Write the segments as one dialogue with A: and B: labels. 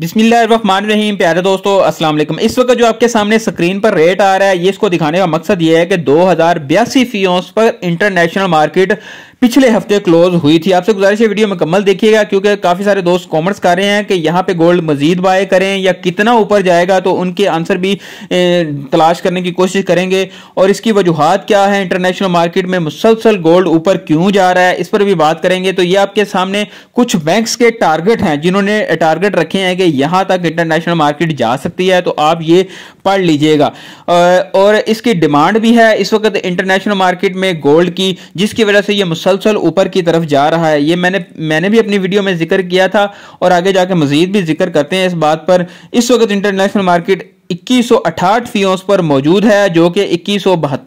A: बिस्मिल्लाम प्यारे दोस्तों अस्सलाम वालेकुम इस वक्त जो आपके सामने स्क्रीन पर रेट आ रहा है ये इसको दिखाने का मकसद ये है कि दो हज़ार बयासी फीस पर इंटरनेशनल मार्केट पिछले हफ्ते क्लोज हुई थी आपसे गुजारिश है वीडियो मुकम्मल देखिएगा क्योंकि काफी सारे दोस्त कॉमेंट्स कर रहे हैं कि यहाँ पे गोल्ड मजीद बाय करें या कितना ऊपर जाएगा तो उनके आंसर भी तलाश करने की कोशिश करेंगे और इसकी वजूहत क्या है इंटरनेशनल मार्केट में मुसलसल गोल्ड ऊपर क्यों जा रहा है इस पर भी बात करेंगे तो ये आपके सामने कुछ बैंक्स के टारगेट हैं जिन्होंने टारगेट रखे हैं कि यहाँ तक इंटरनेशनल मार्केट जा सकती है तो आप ये पढ़ लीजिएगा और इसकी डिमांड भी है इस वक्त इंटरनेशनल मार्केट में गोल्ड की जिसकी वजह से ये मुसल मुसलसल ऊपर की तरफ जा रहा है ये मैंने मैंने भी अपनी वीडियो में जिक्र किया था और आगे जाके मजीद भी जिक्र करते हैं इस बात पर इस वक्त इंटरनेशनल मार्केट 2168 फीस पर मौजूद है जो कि इक्कीस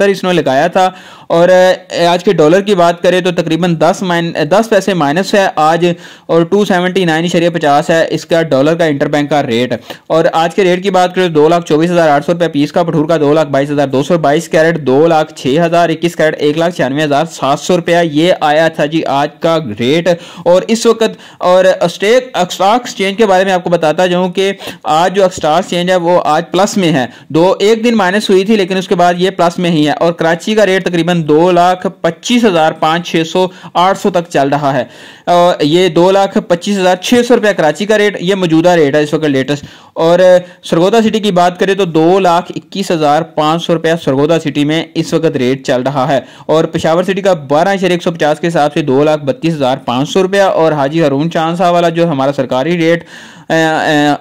A: इसने लगाया था और आज के डॉलर की बात करें तो तकरीबन 10 माइन दस पैसे माइनस है आज और टू सेवेंटी नाइन शरीय पचास है इसका डॉलर का इंटरबैंक का रेट और आज के रेट की बात करें तो दो लाख चौबीस हज़ार आठ सौ रुपये पीस का भटूर का दो लाख बाईस हज़ार दो सौ बाईस कैरेट दो लाख छः हज़ार इक्कीस कैरेट एक लाख छियानवे हज़ार सात सौ रुपया ये आया था जी आज का रेट और इस वक्त और स्टेक स्टॉक एक्सचेंज के बारे में आपको बताता जाऊँ कि आज जो स्टॉक एक्सचेंज है वो आज प्लस में है दो एक दिन माइनस हुई थी लेकिन उसके बाद ये प्लस में ही है और कराची का रेट तकरीबन दो लाख पच्चीस हज़ार पाँच छः सौ आठ सौ तक चल रहा है और ये दो लाख पच्चीस हज़ार छः सौ रुपया कराची का रेट ये मौजूदा रेट है इस वक्त लेटेस्ट और सरगोदा सिटी की बात करें तो दो लाख इक्कीस हज़ार पाँच सौ रुपया सरगोदा सिटी में इस वक्त रेट चल रहा है और पेशावर सिटी का बारह शहर एक सौ पचास के हिसाब से दो लाख बत्तीस हज़ार पाँच सौ रुपया और हाजी हरून चांदा वाला जो हमारा सरकारी रेट आ, आ,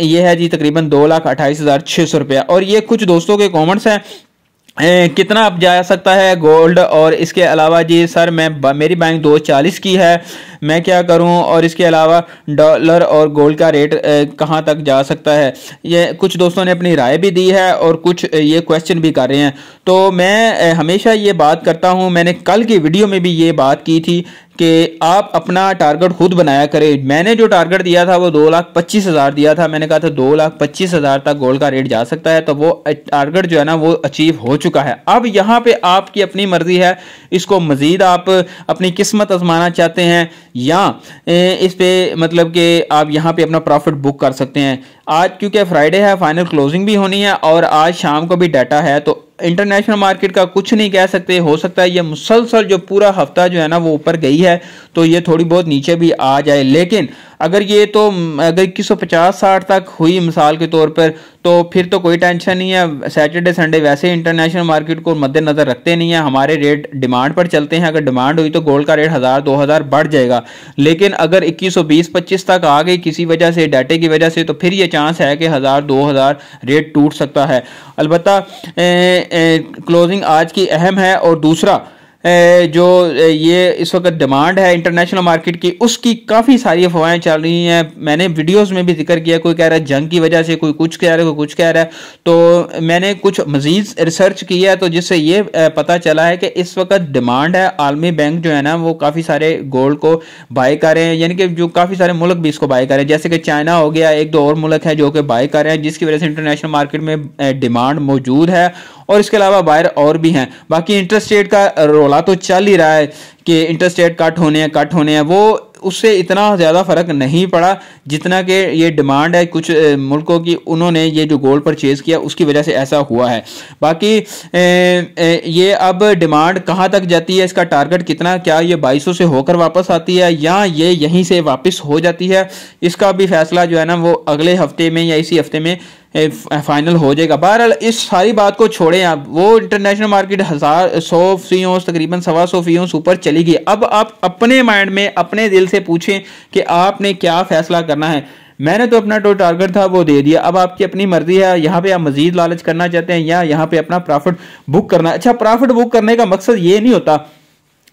A: ये है जी तकरीबन दो लाख अट्ठाईस हज़ार छः सौ रुपया और ये कुछ दोस्तों के कमेंट्स हैं कितना अब जा सकता है गोल्ड और इसके अलावा जी सर मैं मेरी बैंक दो चालीस की है मैं क्या करूं और इसके अलावा डॉलर और गोल्ड का रेट कहां तक जा सकता है ये कुछ दोस्तों ने अपनी राय भी दी है और कुछ ये क्वेश्चन भी कर रहे हैं तो मैं हमेशा ये बात करता हूं मैंने कल की वीडियो में भी ये बात की थी कि आप अपना टारगेट खुद बनाया करें मैंने जो टारगेट दिया था वो दो लाख पच्चीस हज़ार दिया था मैंने कहा था दो लाख पच्चीस हज़ार तक गोल्ड का रेट जा सकता है तो वो टारगेट जो है ना वो अचीव हो चुका है अब यहाँ पे आपकी अपनी मर्ज़ी है इसको मज़ीद आप अपनी किस्मत आजमाना चाहते हैं या इस पर मतलब कि आप यहाँ पे अपना प्रॉफिट बुक कर सकते हैं आज क्योंकि फ्राइडे है फाइनल क्लोजिंग भी होनी है और आज शाम को भी डाटा है तो इंटरनेशनल मार्केट का कुछ नहीं कह सकते हो सकता है ये मुसलसल जो पूरा हफ्ता जो है ना वो ऊपर गई है तो ये थोड़ी बहुत नीचे भी आ जाए लेकिन अगर ये तो अगर इक्कीस सौ पचास साठ तक हुई मिसाल के तौर पर तो फिर तो कोई टेंशन नहीं है सैटरडे संडे वैसे इंटरनेशनल मार्केट को मद्देनज़र रखते नहीं है हमारे रेट डिमांड पर चलते हैं अगर डिमांड हुई तो गोल्ड का रेट हज़ार दो हज़ार बढ़ जाएगा लेकिन अगर इक्कीस सौ बीस पच्चीस तक आ गई किसी वजह से डाटे की वजह से तो फिर ये चांस है कि हज़ार दो हज़ार रेट टूट सकता है अलबत्त क्लोजिंग आज की अहम है और दूसरा जो ये इस वक्त डिमांड है इंटरनेशनल मार्केट की उसकी काफ़ी सारी अफवाहें चल रही हैं मैंने वीडियोस में भी जिक्र किया कोई कह रहा है जंग की वजह से कोई कुछ कह रहा है कोई कुछ कह रहा है तो मैंने कुछ मज़ीद रिसर्च किया है तो जिससे ये पता चला है कि इस वक्त डिमांड है आलमी बैंक जो है ना वो काफ़ी सारे गोल्ड को बाय कर रहे हैं यानी कि जो काफ़ी सारे मुल्क भी इसको बाय कर रहे हैं जैसे कि चाइना हो गया एक दो और मुल्क है जो कि बाई कर रहे हैं जिसकी वजह से इंटरनेशनल मार्केट में डिमांड मौजूद है और इसके अलावा बायर और भी हैं बाकी इंटरेस्ट रेट का रोला हुआ तो चल ही रहा है कि इंटरेस्ट रेट कट होने हैं कट होने हैं वो उससे इतना ज़्यादा फ़र्क नहीं पड़ा जितना कि ये डिमांड है कुछ मुल्कों की उन्होंने ये जो गोल्ड परचेज़ किया उसकी वजह से ऐसा हुआ है बाकी ए, ए, ये अब डिमांड कहाँ तक जाती है इसका टारगेट कितना क्या ये 2200 से होकर वापस आती है या ये यहीं से वापस हो जाती है इसका भी फैसला जो है ना वो अगले हफ्ते में या इसी हफ्ते में फाइनल uh, हो जाएगा बहरहाल इस सारी बात को छोड़ें आप वो इंटरनेशनल मार्केट हज़ार सौ फीस तकरीबन सवा सौ फीओस ऊपर चली गई अब आप अपने माइंड में अपने दिल से पूछें कि आपने क्या फैसला करना है मैंने तो अपना जो टारगेट था वो दे दिया अब आपकी अपनी मर्जी है यहाँ पे आप मजीद लालच करना चाहते हैं या यहाँ पे अपना प्रॉफिट बुक करना अच्छा प्रॉफिट बुक करने का मकसद ये नहीं होता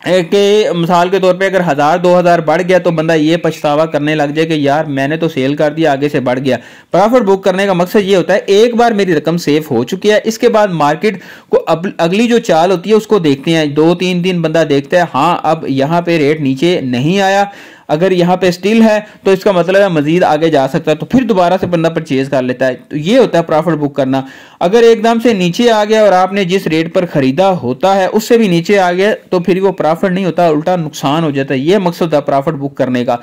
A: कि मिसाल के तौर पे अगर हज़ार दो हज़ार बढ़ गया तो बंदा ये पछतावा करने लग जाए कि यार मैंने तो सेल कर दिया आगे से बढ़ गया प्रॉफिट बुक करने का मकसद ये होता है एक बार मेरी रकम सेफ हो चुकी है इसके बाद मार्केट को अब अगली जो चाल होती है उसको देखते हैं दो तीन दिन बंदा देखता है हाँ अब यहाँ पे रेट नीचे नहीं आया अगर यहाँ पे स्टिल है तो इसका मतलब है मजीद आगे जा सकता है तो फिर दोबारा से बंदा परचेज कर लेता है तो ये होता है प्रॉफिट बुक करना अगर एकदम से नीचे आ गया और आपने जिस रेट पर खरीदा होता है उससे भी नीचे आ गया तो फिर वो प्रॉफिट नहीं होता उल्टा नुकसान हो जाता है ये मकसद है प्रॉफिट बुक करने का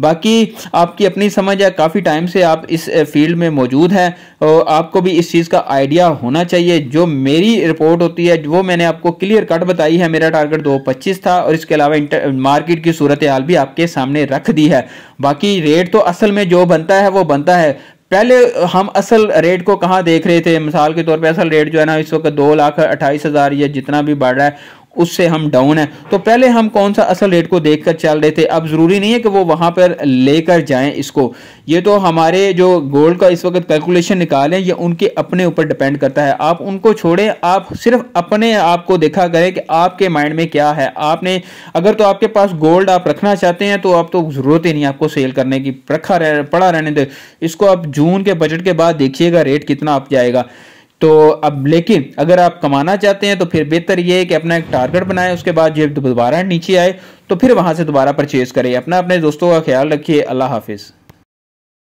A: बाकी आपकी अपनी समझ है काफ़ी टाइम से आप इस फील्ड में मौजूद हैं और तो आपको भी इस चीज़ का आइडिया होना चाहिए जो मेरी रिपोर्ट होती है वो मैंने आपको क्लियर कट बताई है मेरा टारगेट दो पच्चीस था और इसके अलावा मार्केट की सूरत हाल भी आपके सामने रख दी है बाकी रेट तो असल में जो बनता है वो बनता है पहले हम असल रेट को कहाँ देख रहे थे मिसाल के तौर पे असल रेट जो है ना इस वक्त दो लाख अट्ठाईस हज़ार या जितना भी बढ़ रहा है उससे हम डाउन है तो पहले हम कौन सा असल रेट को देखकर चल रहे थे अब ज़रूरी नहीं है कि वो वहां पर लेकर जाएं इसको ये तो हमारे जो गोल्ड का इस वक्त कैलकुलेशन निकालें ये उनके अपने ऊपर डिपेंड करता है आप उनको छोड़ें आप सिर्फ अपने आप को देखा करें कि आपके माइंड में क्या है आपने अगर तो आपके पास गोल्ड आप रखना चाहते हैं तो आप तो ज़रूरत ही नहीं आपको सेल करने की रखा रह, पड़ा रहने दे इसको आप जून के बजट के बाद देखिएगा रेट कितना आप जाएगा तो अब लेकिन अगर आप कमाना चाहते हैं तो फिर बेहतर ये है कि अपना एक टारगेट बनाएं उसके बाद जब दोबारा नीचे आए तो फिर वहां से दोबारा परचेज़ करें अपना अपने दोस्तों का ख्याल रखिए अल्लाह हाफिज़